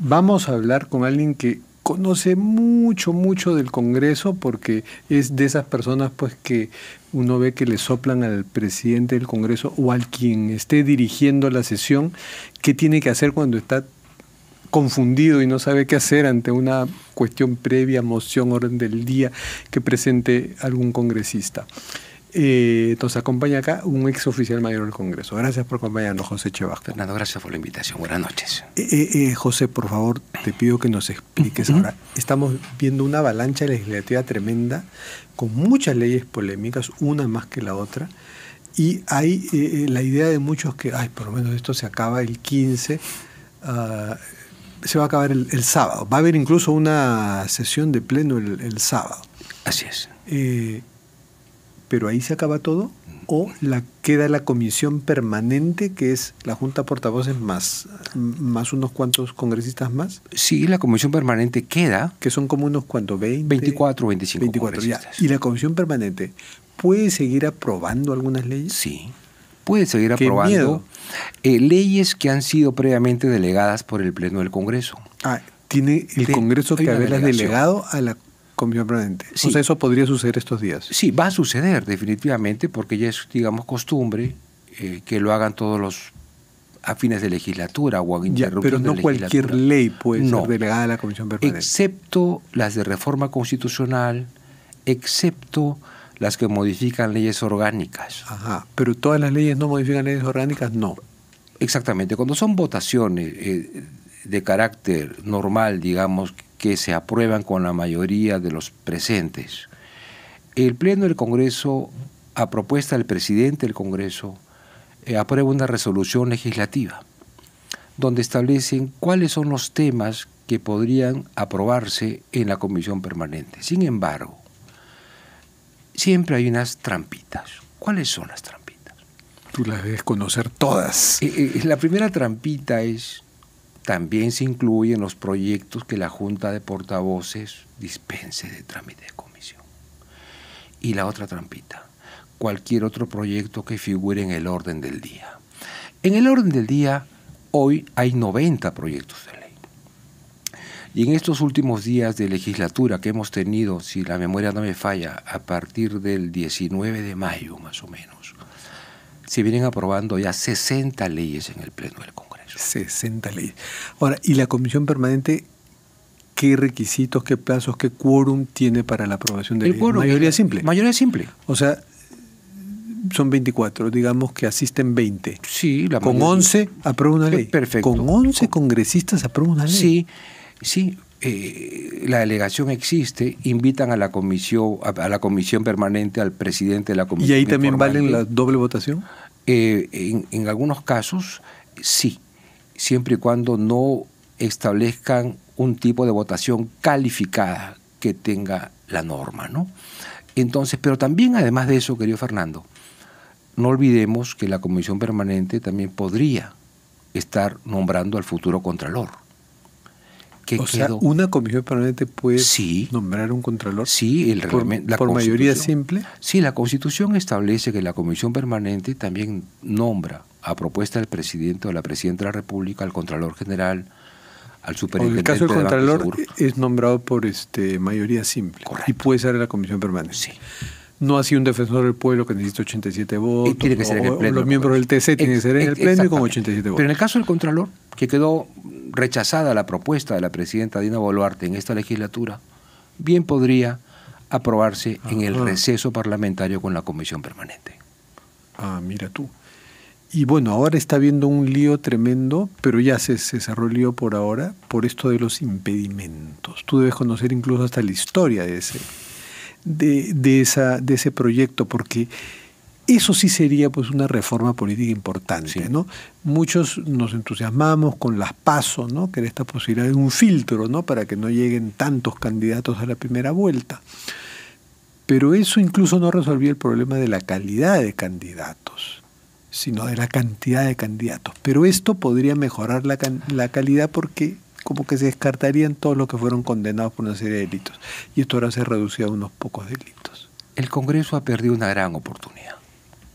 Vamos a hablar con alguien que conoce mucho, mucho del Congreso porque es de esas personas pues que uno ve que le soplan al presidente del Congreso o al quien esté dirigiendo la sesión qué tiene que hacer cuando está confundido y no sabe qué hacer ante una cuestión previa, moción, orden del día que presente algún congresista. Entonces eh, acompaña acá un ex oficial mayor del Congreso. Gracias por acompañarnos, José Chevasco. Fernando, gracias por la invitación. Buenas noches. Eh, eh, José, por favor, te pido que nos expliques ahora. Estamos viendo una avalancha legislativa tremenda, con muchas leyes polémicas, una más que la otra. Y hay la idea de muchos que, ay, por lo menos esto se acaba el 15. Ah, se va a acabar el, sábado. Va a haber incluso una sesión de pleno el, sábado. Así es pero ahí se acaba todo o la, queda la comisión permanente que es la Junta Portavoces más, más unos cuantos congresistas más? Sí, la comisión permanente queda. Que son como unos cuantos, 20. 24 25 24, Ya. Y la comisión permanente puede seguir aprobando algunas leyes. Sí, puede seguir aprobando eh, leyes que han sido previamente delegadas por el Pleno del Congreso. Ah, tiene el Congreso que haberlas delegado a la Comisión permanente. eso podría suceder estos días. Sí, va a suceder definitivamente porque ya es, digamos, costumbre eh, que lo hagan todos los a fines de legislatura o a interrupción Pero no cualquier ley puede no. delegada a la Comisión Permanente. Excepto las de reforma constitucional, excepto las que modifican leyes orgánicas. Ajá, pero todas las leyes no modifican leyes orgánicas, no. Exactamente, cuando son votaciones eh, de carácter normal, digamos, que se aprueban con la mayoría de los presentes. El Pleno del Congreso, a propuesta del presidente del Congreso, eh, aprueba una resolución legislativa donde establecen cuáles son los temas que podrían aprobarse en la comisión permanente. Sin embargo, siempre hay unas trampitas. ¿Cuáles son las trampitas? Tú las debes conocer todas. Eh, eh, la primera trampita es también se incluyen los proyectos que la Junta de Portavoces dispense de trámite de comisión. Y la otra trampita, cualquier otro proyecto que figure en el orden del día. En el orden del día, hoy hay 90 proyectos de ley. Y en estos últimos días de legislatura que hemos tenido, si la memoria no me falla, a partir del 19 de mayo más o menos, se vienen aprobando ya 60 leyes en el Pleno del 60 leyes. Ahora, ¿y la comisión permanente qué requisitos, qué plazos, qué quórum tiene para la aprobación de ley mayoría simple. Mayoría simple. O sea, son 24, digamos que asisten 20. Sí, la Con 11 aprueba una ley. Perfecto. Con 11 congresistas aprueba una ley. Sí, sí. Eh, la delegación existe, invitan a la comisión, a, la comisión permanente, al presidente de la comisión. ¿Y ahí también valen la doble votación? Eh, en, algunos casos, sí siempre y cuando no establezcan un tipo de votación calificada que tenga la norma, ¿no? Entonces, pero también además de eso, querido Fernando, no olvidemos que la comisión permanente también podría estar nombrando al futuro contralor. Que o sea, una comisión permanente puede sí, nombrar un contralor. Sí, el por mayoría simple. Sí, la Constitución establece que la comisión permanente también nombra a propuesta del presidente o la presidenta de la República, al Contralor General, al superintendente. En el caso del Contralor es nombrado por este mayoría simple y puede ser en la comisión permanente. No ha sido un defensor del pueblo que necesita 87 eh, votos. Y tiene que Los miembros del TC tienen que ser en el pleno y con 87 votos. Pero en el caso del Contralor, que quedó rechazada la propuesta de la presidenta Dina Boluarte en esta legislatura, bien podría aprobarse en el receso parlamentario con la comisión permanente. Ah, mira tú. Y bueno, ahora está habiendo un lío tremendo, pero ya se, cerró el lío por ahora, por esto de los impedimentos. Tú debes conocer incluso hasta la historia de ese, de, esa, de ese proyecto, porque eso sí sería pues una reforma política importante, ¿no? Muchos nos entusiasmamos con las pasos, ¿no? Que era esta posibilidad de un filtro, ¿no? Para que no lleguen tantos candidatos a la primera vuelta. Pero eso incluso no resolvía el problema de la calidad de candidatos sino de la cantidad de candidatos. Pero esto podría mejorar la, calidad porque como que se descartarían todos los que fueron condenados por una serie de delitos. Y esto ahora se reducido a unos pocos delitos. El Congreso ha perdido una gran oportunidad,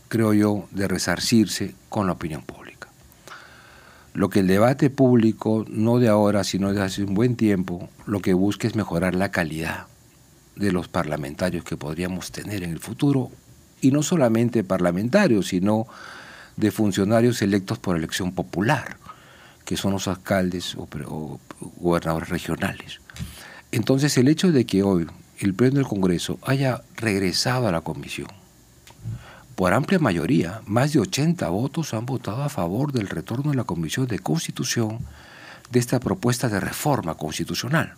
creo yo, de resarcirse con la opinión pública. Lo que el debate público, no de ahora, sino de hace un buen tiempo, lo que busca es mejorar la calidad de los parlamentarios que podríamos tener en el futuro, y no solamente parlamentarios, sino de funcionarios electos por elección popular, que son los alcaldes o, gobernadores regionales. Entonces el hecho de que hoy el Pleno del Congreso haya regresado a la comisión, por amplia mayoría, más de 80 votos han votado a favor del retorno de la Comisión de Constitución de esta propuesta de reforma constitucional.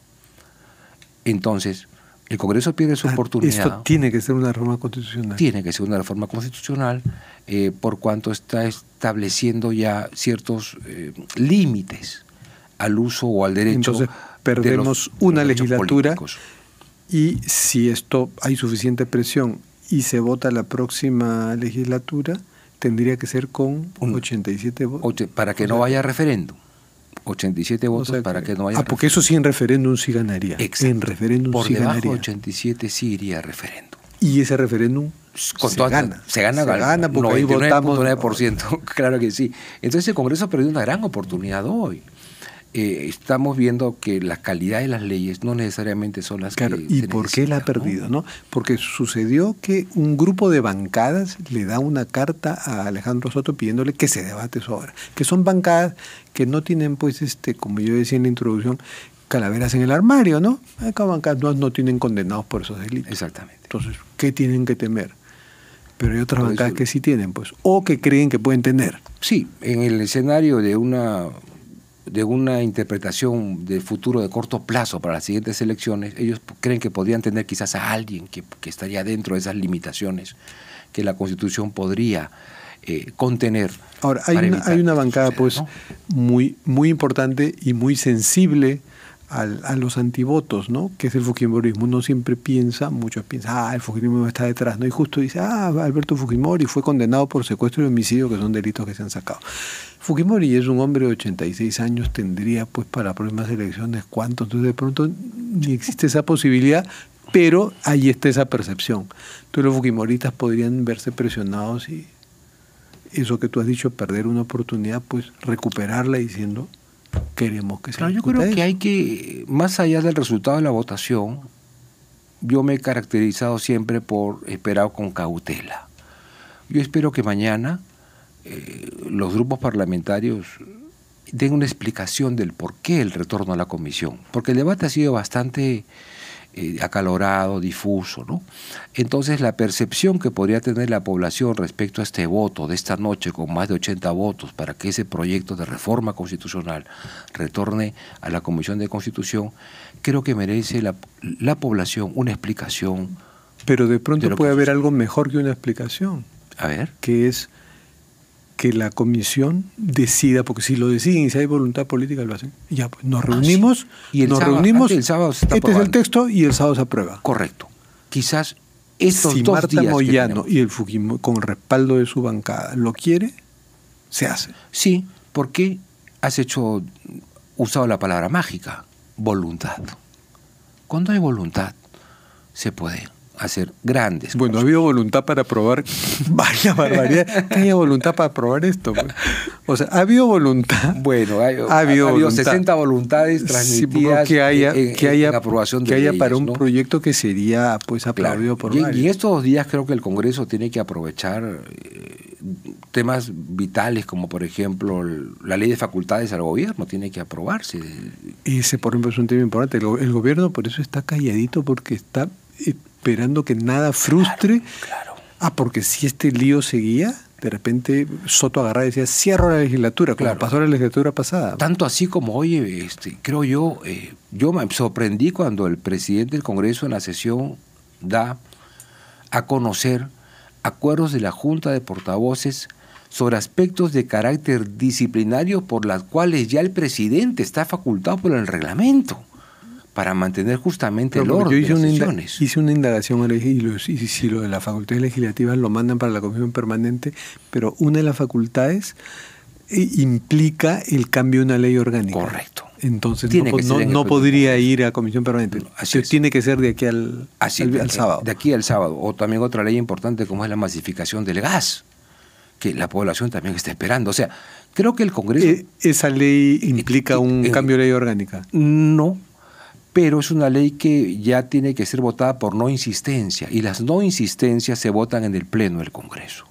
Entonces, el Congreso pierde su ah, oportunidad. Esto tiene que ser una reforma constitucional. Tiene que ser una reforma constitucional eh, por cuanto está estableciendo ya ciertos eh, límites al uso o al derecho. Entonces perdemos una legislatura y si esto hay suficiente presión y se vota la próxima legislatura, tendría que ser con Un, 87 votos. Para que no vaya referéndum. 87 votos para que no haya. Ah, porque eso sí en referéndum sí ganaría. Exacto. En referéndum Por sí debajo ganaría. 87 sí iría a referéndum. Y ese referéndum Con se, todas, gana. se gana. Se gana, porque 99, votamos. 9%, claro que sí. Entonces el Congreso perdió una gran oportunidad hoy. Eh, estamos viendo que la calidad de las leyes no necesariamente son las claro, ¿Y por qué la ha perdido? ¿no? Porque sucedió que un grupo de bancadas le da una carta a Alejandro Soto pidiéndole que se debate su obra. Que son bancadas que no tienen, pues, este, como yo decía en la introducción, calaveras en el armario, ¿no? Acá ah, bancadas no, tienen condenados por esos delitos. Exactamente. Entonces, ¿qué tienen que temer? Pero hay otras bancadas que sí tienen, pues, o que creen que pueden tener. Sí, en el escenario de una de una interpretación de futuro de corto plazo para las siguientes elecciones, ellos creen que podrían tener quizás a alguien que, estaría dentro de esas limitaciones que la Constitución podría eh, contener. Ahora, hay, una, hay una, bancada pues muy, muy importante y muy sensible a los antivotos, ¿no? Que es el fujimorismo. Uno siempre piensa, muchos piensan, ah, el fujimorismo está detrás, ¿no? Y justo dice, ah, Alberto Fujimori fue condenado por secuestro y homicidio, que son delitos que se han sacado. Fujimori es un hombre de 86 años, tendría pues para próximas elecciones cuántos, entonces de pronto ni existe esa posibilidad, pero ahí está esa percepción. Entonces los fujimoristas podrían verse presionados y eso que tú has dicho, perder una oportunidad, pues recuperarla diciendo, queremos que se Yo creo que hay que, más allá del resultado de la votación, yo me he caracterizado siempre por esperar con cautela. Yo espero que mañana eh, los grupos parlamentarios den una explicación del por qué el retorno a la comisión, porque el debate ha sido bastante eh, acalorado, difuso. ¿no? Entonces la percepción que podría tener la población respecto a este voto de esta noche con más de 80 votos para que ese proyecto de reforma constitucional retorne a la Comisión de Constitución, creo que merece la, población una explicación. Pero de pronto puede haber algo mejor que una explicación. A ver. Que es que la comisión decida, porque si lo deciden y si hay voluntad política lo hacen. Ya, pues nos reunimos ah, y el nos sábado, reunimos. El sábado se aprueba este es el texto y el sábado se aprueba. Correcto. Quizás estos si dos Marta Moyano y el Fujimori con respaldo de su bancada lo quiere, se hace. Sí, porque has hecho usado la palabra mágica, voluntad. Cuando hay voluntad se puede hacer grandes. Bueno, ha habido voluntad para probar ¡Vaya barbaridad! ¿Qué voluntad para probar esto? Pues. O sea, ha habido voluntad. Bueno, ha, habido, 60 voluntades transmitidas que haya, que haya, aprobación Que haya para un proyecto que sería pues aplaudido por y, en Y estos días creo que el Congreso tiene que aprovechar eh, temas vitales como por ejemplo la ley de facultades al gobierno tiene que aprobarse. Ese por ejemplo es un tema importante. El, gobierno por eso está calladito porque está... Eh, esperando que nada frustre. Ah, porque si este lío seguía, de repente Soto agarra y decía, cierro la legislatura, claro. pasó la legislatura pasada. Tanto así como, oye, este, creo yo, eh, yo me sorprendí cuando el presidente del Congreso en la sesión da a conocer acuerdos de la Junta de Portavoces sobre aspectos de carácter disciplinario por las cuales ya el presidente está facultado por el reglamento para mantener justamente el orden hice de Hice una indagación y, los, y si lo de la facultad legislativas lo mandan para la comisión permanente, pero una de las facultades eh, implica el cambio de una ley orgánica. Correcto. Entonces no, podría ir a comisión permanente. Así Tiene que ser de aquí al, sábado. De aquí al sábado. O también otra ley importante como es la masificación del gas, que la población también está esperando. O sea, creo que el Congreso... Eh, ¿Esa ley implica eh, un cambio de ley orgánica? No, pero es una ley que ya tiene que ser votada por no insistencia y las no insistencias se votan en el Pleno del Congreso.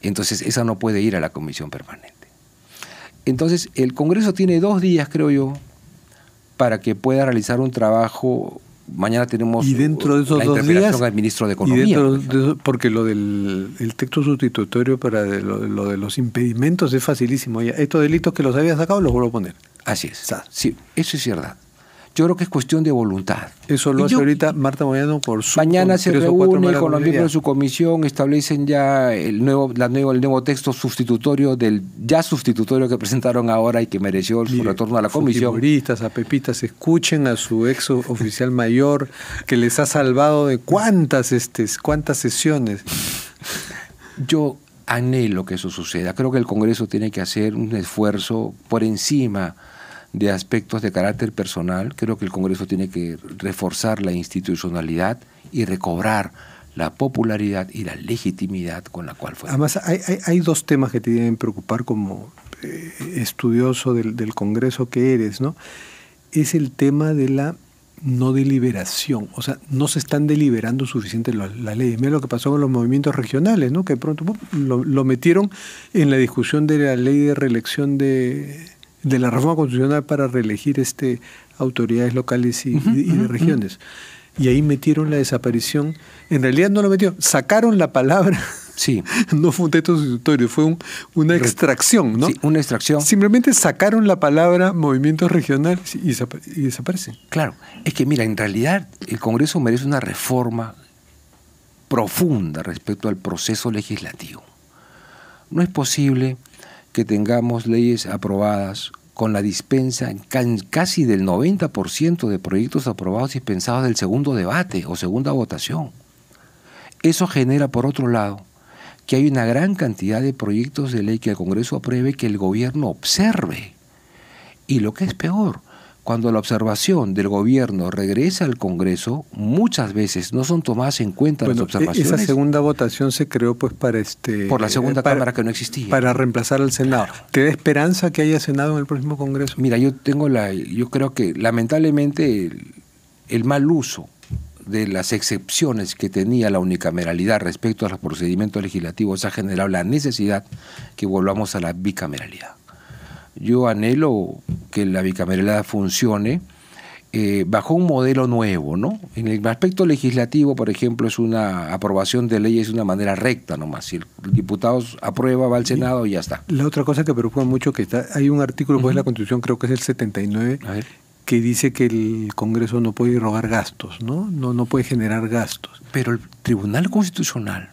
Entonces esa no puede ir a la Comisión Permanente. Entonces el Congreso tiene dos días, creo yo, para que pueda realizar un trabajo. Mañana tenemos ¿Y dentro de esos la al ministro de Economía. porque lo del texto sustitutorio para lo, de los impedimentos es facilísimo. estos delitos que los había sacado los vuelvo a poner. Así es. sí, eso es verdad. Yo creo que es cuestión de voluntad. Eso lo hace ahorita Marta Moyano por su... Mañana se reúne con los miembros de su comisión, establecen ya el nuevo, la el nuevo texto sustitutorio del ya sustitutorio que presentaron ahora y que mereció su retorno a la comisión. a pepitas, escuchen a su ex oficial mayor que les ha salvado de cuántas, este, cuántas sesiones. Yo anhelo que eso suceda. Creo que el Congreso tiene que hacer un esfuerzo por encima de aspectos de carácter personal, creo que el Congreso tiene que reforzar la institucionalidad y recobrar la popularidad y la legitimidad con la cual fue. Además, hay, dos temas que te deben preocupar como eh, estudioso del, Congreso que eres, ¿no? Es el tema de la no deliberación, o sea, no se están deliberando suficiente las, leyes. Mira lo que pasó con los movimientos regionales, ¿no? Que pronto lo metieron en la discusión de la ley de reelección de de la reforma constitucional para reelegir este, autoridades locales y, de regiones. Y ahí metieron la desaparición. En realidad no lo metieron, sacaron la palabra. Sí. no fue un texto sustitutorio, fue una extracción, ¿no? Sí, una extracción. Simplemente sacaron la palabra movimientos regionales y desaparecen. Claro, es que mira, en realidad el Congreso merece una reforma profunda respecto al proceso legislativo. No es posible que tengamos leyes aprobadas con la dispensa casi del 90% de proyectos aprobados y dispensados del segundo debate o segunda votación. Eso genera, por otro lado, que hay una gran cantidad de proyectos de ley que el Congreso apruebe que el gobierno observe. Y lo que es peor, cuando la observación del gobierno regresa al Congreso, muchas veces no son tomadas en cuenta las e-, observaciones. Esa segunda votación se creó pues para este por la segunda cámara que no existía para reemplazar al Senado. ¿Te da esperanza que haya Senado en el próximo Congreso? Mira, yo tengo la, yo creo que lamentablemente el mal uso de las excepciones que tenía la unicameralidad respecto a los procedimientos legislativos ha generado la necesidad que volvamos a la bicameralidad yo anhelo que la bicameralidad funcione eh, bajo un modelo nuevo, ¿no? En el aspecto legislativo, por ejemplo, es una aprobación de leyes de una manera recta nomás. Si el diputado aprueba, va al Senado y ya está. La otra cosa que preocupa mucho que hay un artículo pues, de la Constitución, creo que es el 79, que dice que el Congreso no puede rogar gastos, ¿no? No, no puede generar gastos. Pero el Tribunal Constitucional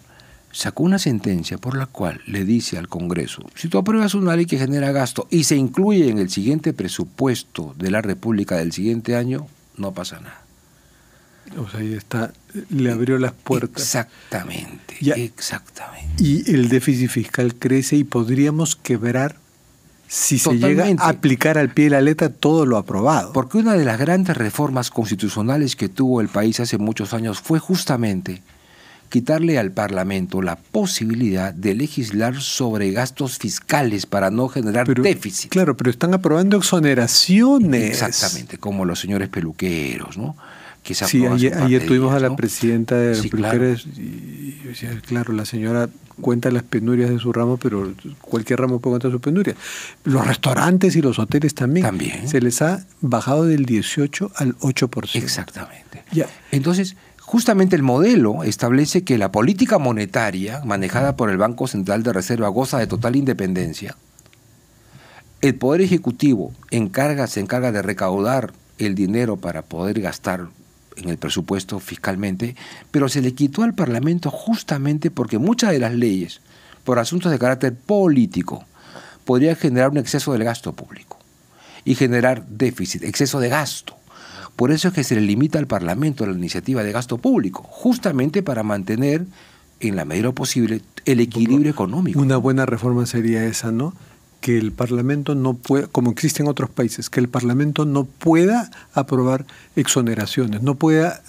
sacó una sentencia por la cual le dice al Congreso, si tú apruebas una ley que genera gasto y se incluye en el siguiente presupuesto de la República del siguiente año, no pasa nada. O sea, ahí está, le abrió las puertas. Exactamente, exactamente. Y el déficit fiscal crece y podríamos quebrar si se llega a aplicar al pie de la letra todo lo aprobado. Porque una de las grandes reformas constitucionales que tuvo el país hace muchos años fue justamente quitarle al Parlamento la posibilidad de legislar sobre gastos fiscales para no generar déficit. Claro, pero están aprobando exoneraciones. Exactamente, como los señores peluqueros, ¿no? Que se sí, ayer, ayer tuvimos a la presidenta de peluqueros claro. y, claro, la señora cuenta las penurias de su ramo, pero cualquier ramo puede contar su penuria. Los restaurantes y los hoteles también. También. Se les ha bajado del 18 al 8%. Exactamente. Ya. Entonces Justamente el modelo establece que la política monetaria manejada por el Banco Central de Reserva goza de total independencia. El Poder Ejecutivo encarga, se encarga de recaudar el dinero para poder gastar en el presupuesto fiscalmente, pero se le quitó al Parlamento justamente porque muchas de las leyes, por asuntos de carácter político, podrían generar un exceso del gasto público y generar déficit, exceso de gasto. Por eso es que se le limita al Parlamento la iniciativa de gasto público, justamente para mantener, en la medida posible, el equilibrio económico. Una buena reforma sería esa, ¿no? Que el Parlamento no pueda, como existe en otros países, que el Parlamento no pueda aprobar exoneraciones, no pueda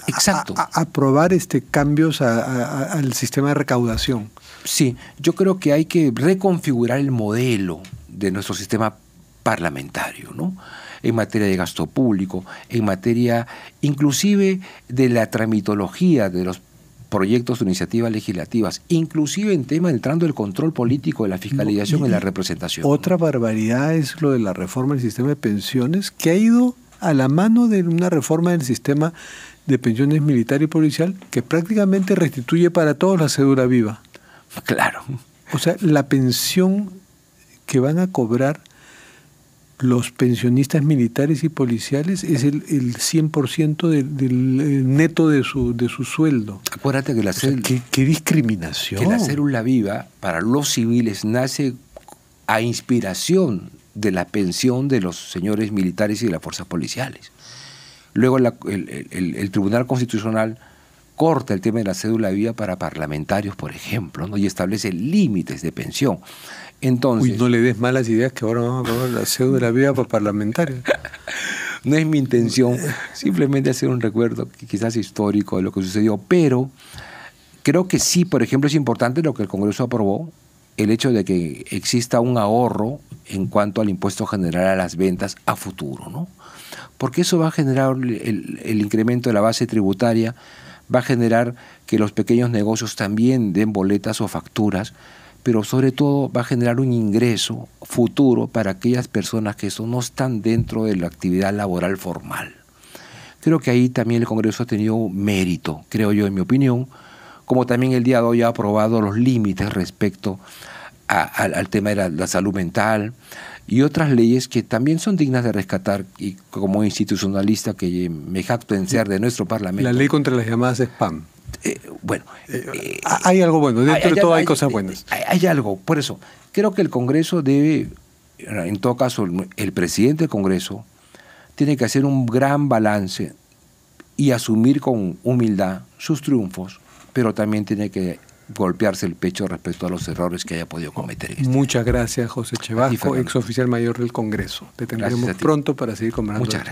aprobar este, cambios al sistema de recaudación. Sí, yo creo que hay que reconfigurar el modelo de nuestro sistema parlamentario, ¿no? en materia de gasto público, en materia inclusive de la tramitología de los proyectos de iniciativas legislativas, inclusive en tema entrando el control político de la fiscalización y, en la representación. Otra barbaridad es lo de la reforma del sistema de pensiones, que ha ido a la mano de una reforma del sistema de pensiones militar y policial que prácticamente restituye para todos la cedura viva. Claro. O sea, la pensión que van a cobrar los pensionistas militares y policiales es el, el 100% del, del, neto de su, de su sueldo. Acuérdate que la discriminación. Que la célula viva para los civiles nace a inspiración de la pensión de los señores militares y de las fuerzas policiales. Luego el, el, el Tribunal Constitucional corta el tema de la cédula de vida para parlamentarios, por ejemplo, y establece límites de pensión. Entonces, Uy, no le des malas ideas que ahora vamos a poner la cédula de vida para parlamentarios. no es mi intención, simplemente hacer un recuerdo quizás histórico de lo que sucedió, pero creo que sí, por ejemplo, es importante lo que el Congreso aprobó, el hecho de que exista un ahorro en cuanto al impuesto general a las ventas a futuro, ¿no? Porque eso va a generar el incremento de la base tributaria va a generar que los pequeños negocios también den boletas o facturas, pero sobre todo va a generar un ingreso futuro para aquellas personas que no están dentro de la actividad laboral formal. Creo que ahí también el Congreso ha tenido mérito, creo yo, en mi opinión, como también el día de hoy ha aprobado los límites respecto al tema de la salud mental, y otras leyes que también son dignas de rescatar y como institucionalista que me jacto en ser de nuestro Parlamento. La ley contra las llamadas spam. Eh, bueno. Eh, eh, hay algo bueno, dentro de todo hay, cosas buenas. Hay, algo, por eso, creo que el Congreso debe, en todo caso, el presidente del Congreso tiene que hacer un gran balance y asumir con humildad sus triunfos, pero también tiene que golpearse el pecho respecto a los errores que haya podido cometer. Este Muchas gracias, José Chevasco, ex oficial mayor del Congreso. Te tendremos pronto para seguir conversando. Muchas gracias.